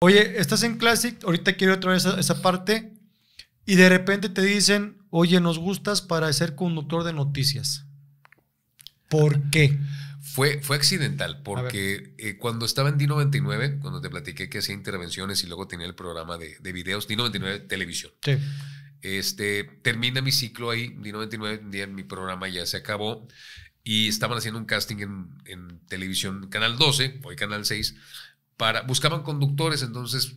Oye, estás en Classic, ahorita quiero otra vez esa, parte, y de repente te dicen, oye, nos gustas para ser conductor de noticias. ¿Por qué? Fue, fue accidental, porque eh, cuando estaba en D99, cuando te platiqué que hacía intervenciones y luego tenía el programa de, videos, D99 Televisión. Sí. Este, termina mi ciclo ahí, D99, mi programa ya se acabó, y estaban haciendo un casting en, en televisión, Canal 12, hoy Canal 6 para, buscaban conductores, entonces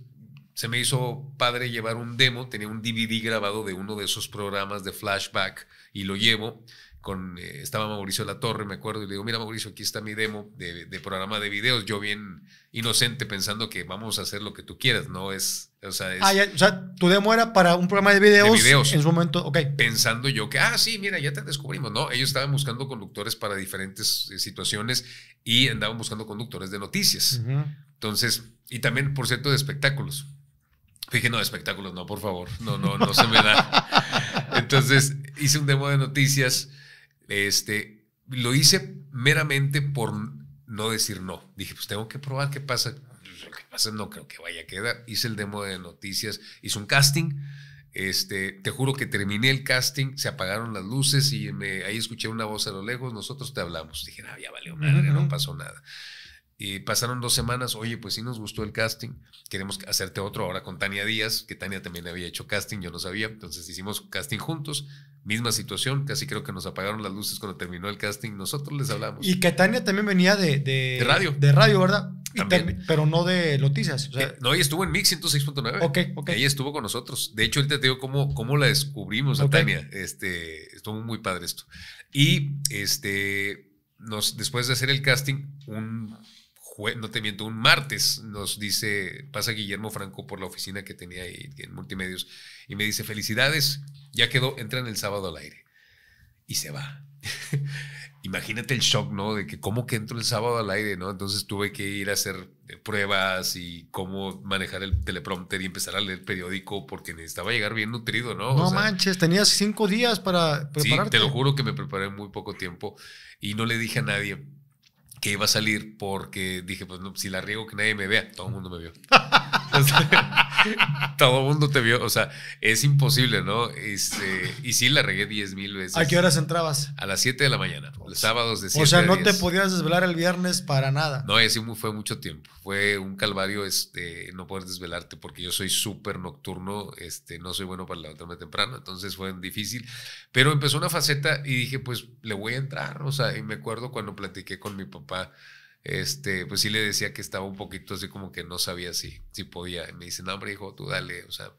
se me hizo padre llevar un demo, tenía un DVD grabado de uno de esos programas de flashback y lo llevo con, eh, estaba Mauricio La Torre, me acuerdo, y le digo, mira Mauricio, aquí está mi demo de, programa de videos, yo bien inocente pensando que vamos a hacer lo que tú quieras, no es, o sea, es, ah, ya, o sea tu demo era para un programa de videos, de videos, en su momento, ok. Pensando yo que, ah, sí, mira, ya te descubrimos, ¿no? Ellos estaban buscando conductores para diferentes eh, situaciones y andaban buscando conductores de noticias. Entonces, y también, por cierto, de espectáculos. Dije, no, espectáculos, no, por favor, no, no, no se me da. Entonces, hice un demo de noticias este, lo hice meramente por no decir no. Dije, pues tengo que probar qué pasa. Lo que pasa no creo que vaya a quedar. Hice el demo de noticias, hice un casting. Este, te juro que terminé el casting, se apagaron las luces y me, ahí escuché una voz a lo lejos, nosotros te hablamos. Dije, no ah, ya valió madre, no pasó nada. Y pasaron dos semanas, oye, pues sí nos gustó el casting, queremos hacerte otro ahora con Tania Díaz, que Tania también había hecho casting, yo no sabía, entonces hicimos casting juntos, misma situación, casi creo que nos apagaron las luces cuando terminó el casting, nosotros les hablamos. Y que Tania también venía de, de, radio. De radio, ¿verdad? pero no de noticias. Eh, no, ella estuvo en Mix 106.9. Ok, ok. Ella estuvo con nosotros. De hecho, ahorita te digo cómo, cómo la descubrimos a Tania. Este, estuvo muy padre esto. Y este, nos, después de hacer el casting, un no te miento, un martes, nos dice, pasa Guillermo Franco por la oficina que tenía ahí en multimedios y me dice, felicidades, ya quedó, entran el sábado al aire. Y se va. Imagínate el shock, ¿no? De que cómo que entro el sábado al aire, ¿no? Entonces tuve que ir a hacer eh, pruebas y cómo manejar el teleprompter y empezar a leer periódico porque necesitaba llegar bien nutrido, ¿no? No manches, tenías cinco días para prepararte. Sí, te lo juro que me preparé muy poco tiempo y no le dije a nadie, que iba a salir porque dije, pues no, si la riego que nadie me vea, todo el mundo me vio. todo mundo te vio, o sea, es imposible, ¿no? Este, y sí la regué 10 mil veces. ¿A qué horas entrabas? A las 7 de la mañana, los pues, sábados de 7 O sea, no te podías desvelar el viernes para nada. No, así fue mucho tiempo. Fue un calvario este, no poder desvelarte porque yo soy súper nocturno, este, no soy bueno para levantarme temprano, entonces fue difícil. Pero empezó una faceta y dije, pues le voy a entrar, o sea, y me acuerdo cuando platiqué con mi papá este, pues sí le decía que estaba un poquito así como que no sabía si, si podía. me dice, no, hombre, hijo, tú dale, o sea,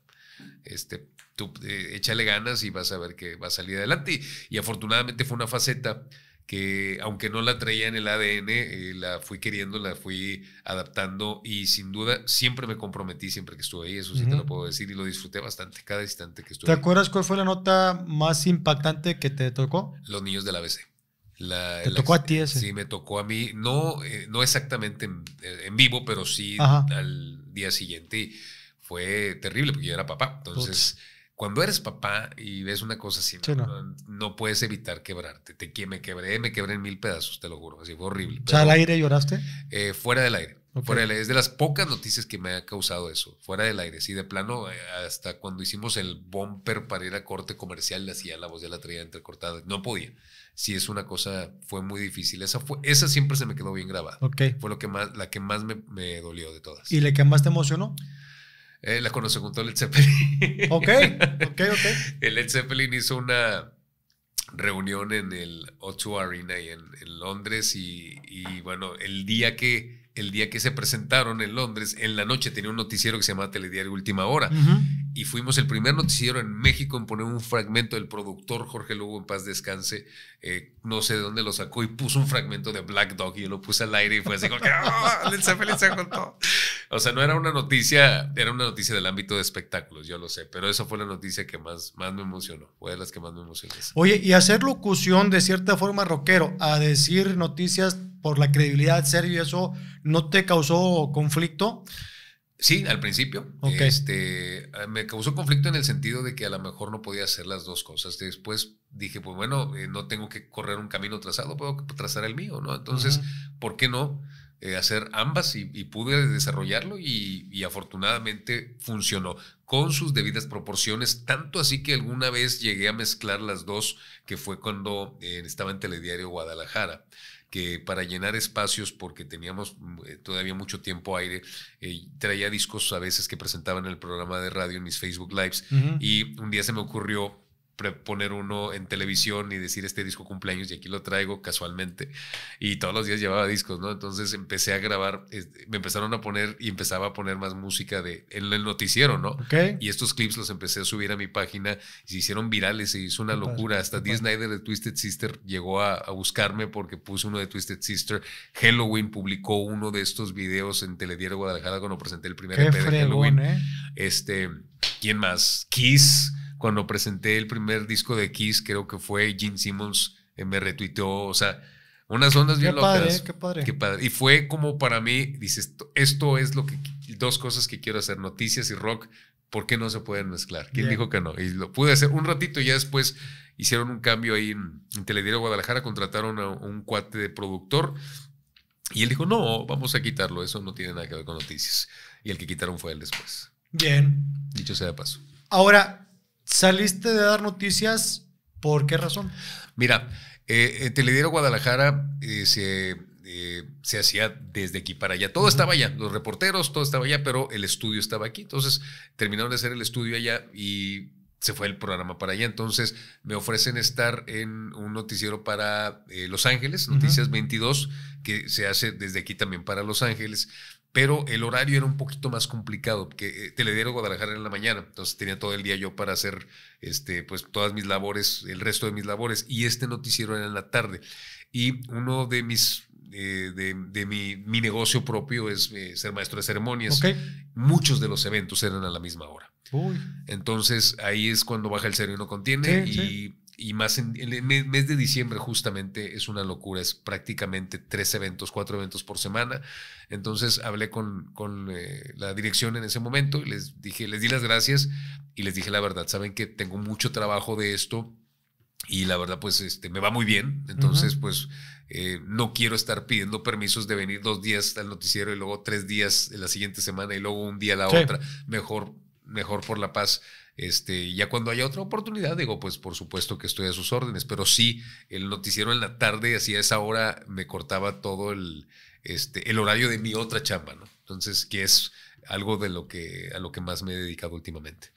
este, tú eh, échale ganas y vas a ver que va a salir adelante. Y, afortunadamente fue una faceta que aunque no la traía en el ADN, eh, la fui queriendo, la fui adaptando y sin duda siempre me comprometí siempre que estuve ahí, eso sí te lo puedo decir y lo disfruté bastante cada instante que estuve. ¿Te acuerdas cuál fue la nota más impactante que te tocó? Los niños del ABC. ¿Te tocó a ti ese? Sí, me tocó a mí. No, eh, no exactamente eh, en, vivo, pero sí al día siguiente. fue terrible porque yo era papá. Entonces, cuando eres papá y ves una cosa así, no, puedes evitar quebrarte. Te, me quebré, me quebré en mil pedazos, te lo juro. Así fue horrible. al aire lloraste? Eh, fuera del aire. Es de las pocas noticias que me ha causado eso. Fuera del aire. Sí, de plano, eh, hasta cuando hicimos el bumper para ir a corte comercial, le hacía la voz ya la traía entrecortada. No podía. Sí, es una cosa, fue muy difícil. Esa fue, esa siempre se me quedó bien grabada. Fue lo que más, la que más me, dolió de todas. ¿Y la que más te emocionó? Eh, la conoce junto Led Zeppelin. Ok, ok, ok. El Led Zeppelin hizo una reunión en el O2 Arena y en, Londres y, bueno, el día que el día que se presentaron en Londres, en la noche tenía un noticiero que se llama Telediario Última Hora. Y fuimos el primer noticiero en México en poner un fragmento del productor Jorge Lugo en paz descanse. Eh, no sé de dónde lo sacó y puso un fragmento de Black Dog y yo lo puse al aire y fue así como que ¡Oh, se con todo. O sea, no era una noticia, era una noticia del ámbito de espectáculos, yo lo sé, pero esa fue la noticia que más, más me emocionó, fue de las que más me emocionó. Oye, y hacer locución de cierta forma rockero, a decir noticias por la credibilidad, serio, ¿eso no te causó conflicto? Sí, al principio. Este, ah, me causó conflicto en el sentido de que a lo mejor no podía hacer las dos cosas. Después dije, pues bueno, eh, no tengo que correr un camino trazado, puedo trazar el mío, ¿no? Entonces, ¿por qué no? Eh, hacer ambas y, pude desarrollarlo y, afortunadamente funcionó con sus debidas proporciones, tanto así que alguna vez llegué a mezclar las dos, que fue cuando eh, estaba en Telediario Guadalajara que para llenar espacios, porque teníamos mm, eh, todavía mucho tiempo aire, traía discos a veces que presentaban en el programa de radio en mis Facebook Lives, y un día se me ocurrió poner uno en televisión y decir este disco cumpleaños y aquí lo traigo casualmente. Y todos los días llevaba discos, ¿no? Entonces empecé a grabar, me empezaron a poner y empezaba a poner más música de, en el noticiero, ¿no? Y estos clips los empecé a subir a mi página y se hicieron virales, se hizo una locura. Hasta Disney Snyder de Twisted Sister llegó a, buscarme porque puse uno de Twisted Sister. Halloween publicó uno de estos videos en Telediario Guadalajara cuando presenté el primer EP de Halloween. ¿eh? Este, ¿quién más? Kiss cuando presenté el primer disco de Kiss, creo que fue Gene Simmons, eh, me retuiteó, o sea, unas ondas bien locas. Qué padre, qué padre. Y fue como para mí, dices, esto, es lo que, dos cosas que quiero hacer, noticias y rock, ¿por qué no se pueden mezclar? ¿Quién dijo que no? Y lo pude hacer un ratito y ya después hicieron un cambio ahí en, en Guadalajara, contrataron a un cuate de productor y él dijo, no, vamos a quitarlo, eso no tiene nada que ver con noticias. Y el que quitaron fue él después. Bien. Dicho sea de paso. Ahora, saliste de dar noticias, ¿por qué razón? Mira, eh, le Guadalajara eh, se, eh, se hacía desde aquí para allá. Todo estaba allá, los reporteros, todo estaba allá, pero el estudio estaba aquí. Entonces terminaron de hacer el estudio allá y se fue el programa para allá. Entonces me ofrecen estar en un noticiero para eh, Los Ángeles, Noticias 22, que se hace desde aquí también para Los Ángeles pero el horario era un poquito más complicado, porque eh, dieron Guadalajara en la mañana, entonces tenía todo el día yo para hacer este, pues, todas mis labores, el resto de mis labores, y este noticiero era en la tarde. Y uno de mis eh, de, de, mi, mi, negocio propio es eh, ser maestro de ceremonias. Muchos de los eventos eran a la misma hora. Entonces ahí es cuando baja el serio y no contiene y y más en, el mes, de diciembre justamente es una locura, es prácticamente tres eventos, cuatro eventos por semana. Entonces hablé con, con eh, la dirección en ese momento les dije, les di las gracias y les dije la verdad, saben que tengo mucho trabajo de esto y la verdad pues este, me va muy bien, entonces pues eh, no quiero estar pidiendo permisos de venir dos días al noticiero y luego tres días en la siguiente semana y luego un día la otra, mejor, mejor por la paz este, ya cuando haya otra oportunidad, digo, pues por supuesto que estoy a sus órdenes, pero sí, el noticiero en la tarde, así esa hora, me cortaba todo el, este, el horario de mi otra chamba, ¿no? Entonces, que es algo de lo que, a lo que más me he dedicado últimamente.